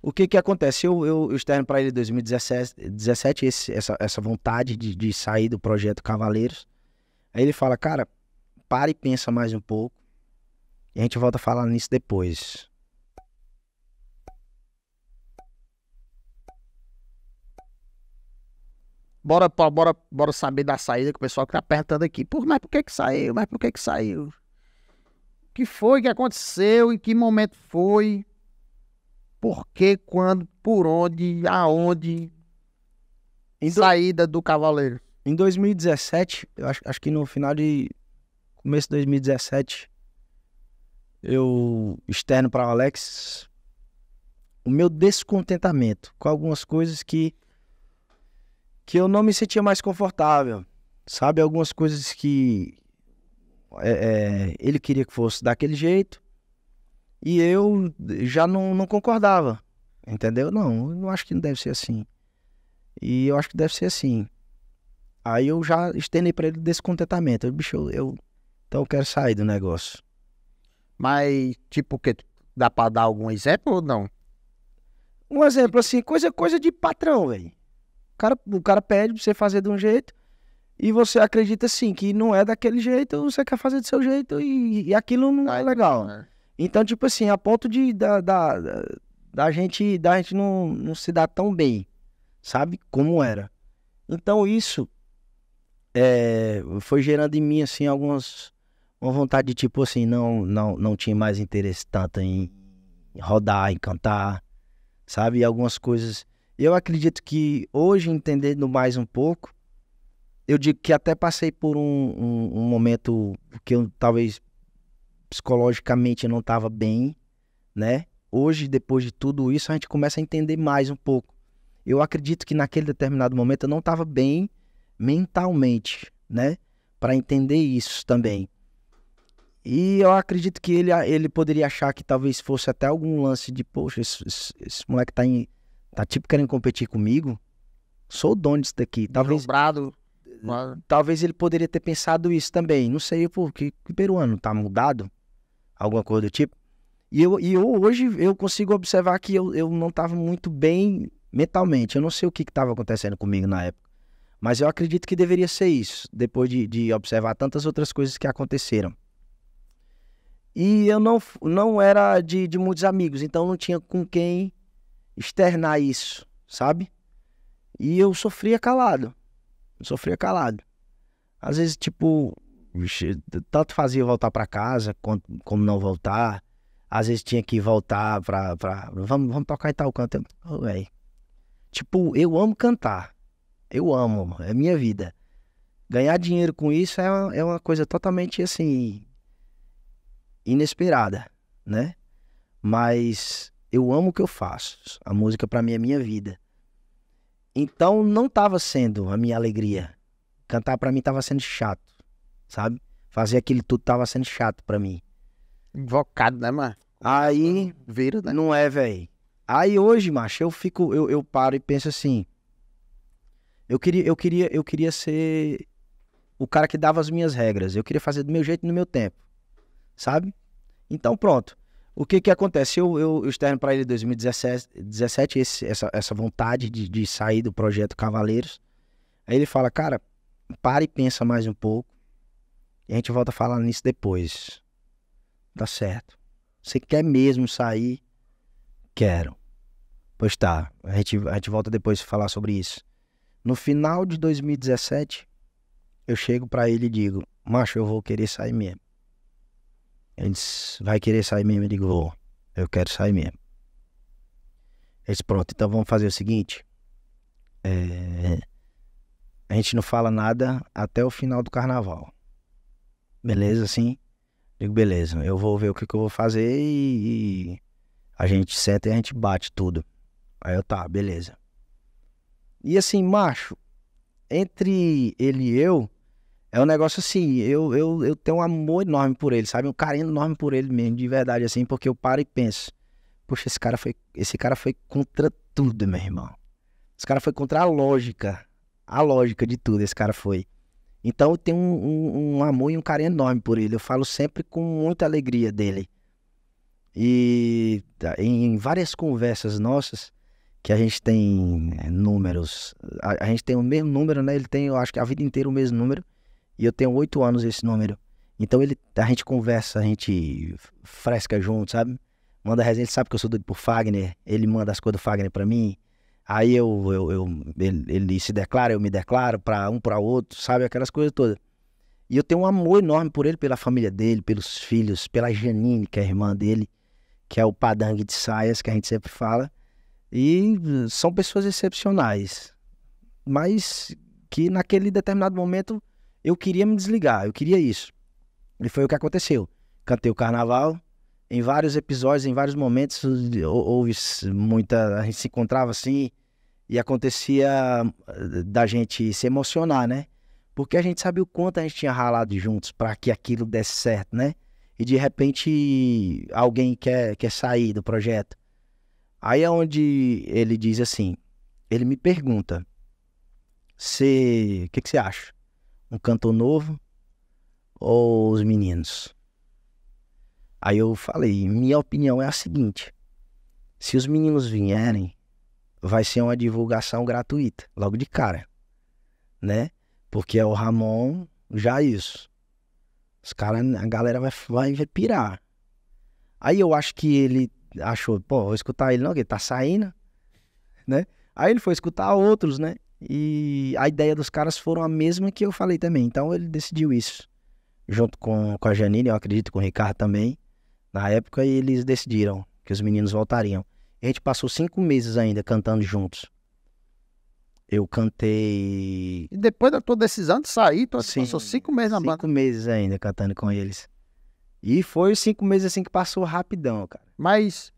O que que acontece? Eu, eu, eu externo para ele em 2017 esse, essa, essa vontade de, de sair do projeto Cavaleiros. Aí ele fala, cara, para e pensa mais um pouco. E a gente volta a falar nisso depois. Bora, bora, bora saber da saída que o pessoal que tá apertando aqui. Por, mas por que que saiu? Mas por que que saiu? O que foi que aconteceu? Em que momento foi? por que, quando, por onde, aonde. Em Saída do Cavaleiro. Em 2017, eu acho, acho que no final de. Começo de 2017, eu externo para o Alex o meu descontentamento com algumas coisas que. que eu não me sentia mais confortável. Sabe? Algumas coisas que. É, é, ele queria que fosse daquele jeito e eu já não, não concordava, entendeu? Não, eu acho que não deve ser assim. E eu acho que deve ser assim. Aí eu já estendei para ele descontentamento. Eu, bicho, eu, eu, então eu quero sair do negócio. Mas, tipo, que dá para dar algum exemplo ou não? Um exemplo assim, coisa coisa de patrão, velho. O cara, o cara pede pra você fazer de um jeito e você acredita assim que não é daquele jeito, você quer fazer do seu jeito e, e aquilo não é legal. É. Então, tipo assim, a ponto de da, da, da gente, da gente não, não se dar tão bem, sabe? Como era. Então, isso é, foi gerando em mim, assim, algumas. Uma vontade de tipo assim, não, não, não tinha mais interesse tanto em rodar, em cantar, sabe? E algumas coisas. Eu acredito que hoje, entendendo mais um pouco, eu digo que até passei por um, um, um momento que eu talvez psicologicamente eu não estava bem, né? Hoje, depois de tudo isso, a gente começa a entender mais um pouco. Eu acredito que naquele determinado momento eu não estava bem mentalmente, né? Para entender isso também. E eu acredito que ele, ele poderia achar que talvez fosse até algum lance de, poxa, esse, esse, esse moleque tá, em, tá tipo querendo competir comigo. Sou o dono disso daqui. Talvez, Talvez ele poderia ter pensado isso também. Não sei porque que peruano tá mudado alguma coisa do tipo. E eu, e eu hoje eu consigo observar que eu, eu não estava muito bem mentalmente. Eu não sei o que estava acontecendo comigo na época. Mas eu acredito que deveria ser isso, depois de, de observar tantas outras coisas que aconteceram. E eu não, não era de, de muitos amigos, então não tinha com quem externar isso, sabe? E eu sofria calado. Eu sofria calado. Às vezes, tipo, tanto fazia voltar para casa quanto, como não voltar. Às vezes tinha que voltar pra. pra vamos, vamos tocar e tal canto. Oh, tipo, eu amo cantar. Eu amo, é minha vida. Ganhar dinheiro com isso é uma, é uma coisa totalmente assim. inesperada, né? Mas eu amo o que eu faço. A música para mim é minha vida. Então não estava sendo a minha alegria. Cantar para mim estava sendo chato sabe? Fazer aquele tudo tava sendo chato pra mim. Invocado, né, mano? Aí. Vira, né? Não é, velho. Aí hoje, macho, eu fico. Eu, eu paro e penso assim. Eu queria, eu queria, eu queria ser o cara que dava as minhas regras. Eu queria fazer do meu jeito no meu tempo. Sabe? Então pronto. O que que acontece? Eu, eu, eu externo para ele em 2017 17, esse, essa, essa vontade de, de sair do projeto Cavaleiros. Aí ele fala, cara, para e pensa mais um pouco. E a gente volta a falar nisso depois. Tá certo. Você quer mesmo sair? Quero. Pois tá, a gente, a gente volta depois a falar sobre isso. No final de 2017, eu chego para ele e digo: Macho, eu vou querer sair mesmo. Ele disse: Vai querer sair mesmo? Eu digo: Vou, eu quero sair mesmo. Ele disse: Pronto, então vamos fazer o seguinte. É... A gente não fala nada até o final do carnaval beleza, assim. Digo, beleza, eu vou ver o que, que eu vou fazer e, e a gente senta e a gente bate tudo. Aí eu, tá, beleza. E assim, macho, entre ele e eu, é um negócio assim, eu, eu, eu tenho um amor enorme por ele, sabe? Um carinho enorme por ele mesmo, de verdade, assim, porque eu paro e penso, poxa, esse cara foi, esse cara foi contra tudo, meu irmão. Esse cara foi contra a lógica, a lógica de tudo esse cara foi. Então eu tenho um, um, um, amor e um carinho enorme por ele. Eu falo sempre com muita alegria dele. E tá, em várias conversas nossas, que a gente tem né, números, a, a gente tem o mesmo número, né? Ele tem, eu acho que a vida inteira o mesmo número. E eu tenho oito anos esse número. Então ele, a gente conversa, a gente fresca junto, sabe? Manda resenha, ele sabe que eu sou doido por Fagner, ele manda as coisas do Fagner para mim. Aí eu, eu, eu ele, ele, se declara, eu me declaro para um para outro, sabe? Aquelas coisas todas. E eu tenho um amor enorme por ele, pela família dele, pelos filhos, pela Janine, que é a irmã dele, que é o padangue de saias, que a gente sempre fala. E hum, são pessoas excepcionais. Mas que naquele determinado momento eu queria me desligar, eu queria isso. E foi o que aconteceu. Cantei o carnaval, em vários episódios, em vários momentos, houve muita. A gente se encontrava assim, e acontecia eh, da gente se emocionar, né? Porque a gente sabia o quanto a gente tinha ralado juntos para que aquilo desse certo, né? E de repente alguém quer, quer sair do projeto. Aí é onde ele diz assim: ele me pergunta, se o que, que você acha? Um cantor novo ou os meninos? Aí eu falei: minha opinião é a seguinte: se os meninos vierem, vai ser uma divulgação gratuita, logo de cara, né? Porque é o Ramon, já isso. Os caras, a galera vai, vai pirar. Aí eu acho que ele achou, pô, vou escutar ele não, que ele tá saindo, né? Aí ele foi escutar outros, né? E a ideia dos caras foram a mesma que eu falei também. Então ele decidiu isso. Junto com, com a Janine, eu acredito, com o Ricardo também. Na época eles decidiram que os meninos voltariam. A gente passou cinco meses ainda cantando juntos. Eu cantei. E depois da tua decisão de sair, tu Sim, passou cinco meses na cinco banda. Cinco meses ainda cantando com eles. E foi os cinco meses assim que passou rapidão, cara. Mas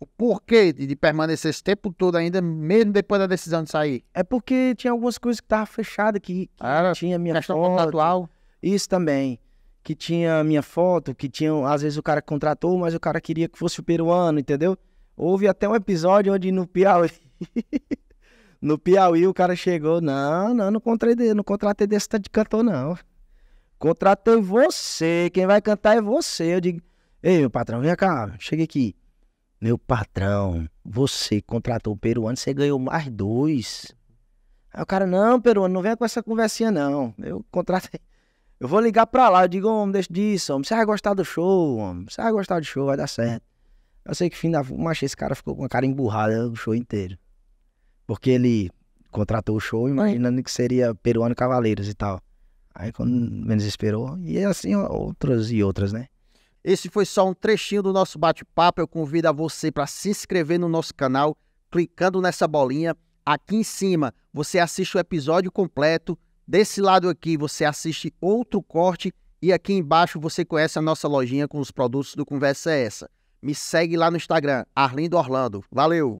o porquê de, de permanecer esse tempo todo ainda, mesmo depois da decisão de sair? É porque tinha algumas coisas que estavam fechadas, que, que Era, tinha minha questão foto. contratual. Isso também. Que tinha minha foto, que tinha. Às vezes o cara contratou, mas o cara queria que fosse o peruano, entendeu? Houve até um episódio onde no Piauí. no Piauí o cara chegou. Não, não, não contratei, não contratei desse tanto de cantor, não. Contratei você. Quem vai cantar é você. Eu digo. Ei, meu patrão, vem cá, chega aqui. Meu patrão, você contratou o peruano, você ganhou mais dois. Aí o cara, não, peruano, não venha com essa conversinha, não. Eu contratei. Eu vou ligar pra lá, eu digo, homem, deixa disso, homem. Você vai gostar do show, homem. Você vai gostar do show, vai dar certo. Eu sei que fim da. Mas esse cara ficou com a cara emburrada o show inteiro. Porque ele contratou o show imaginando que seria Peruano Cavaleiros e tal. Aí quando hum. menos esperou, e assim outras e outras, né? Esse foi só um trechinho do nosso bate-papo. Eu convido a você para se inscrever no nosso canal, clicando nessa bolinha. Aqui em cima você assiste o episódio completo. Desse lado aqui você assiste outro corte. E aqui embaixo você conhece a nossa lojinha com os produtos do Conversa Essa. Me segue lá no Instagram, Arlindo Orlando. Valeu!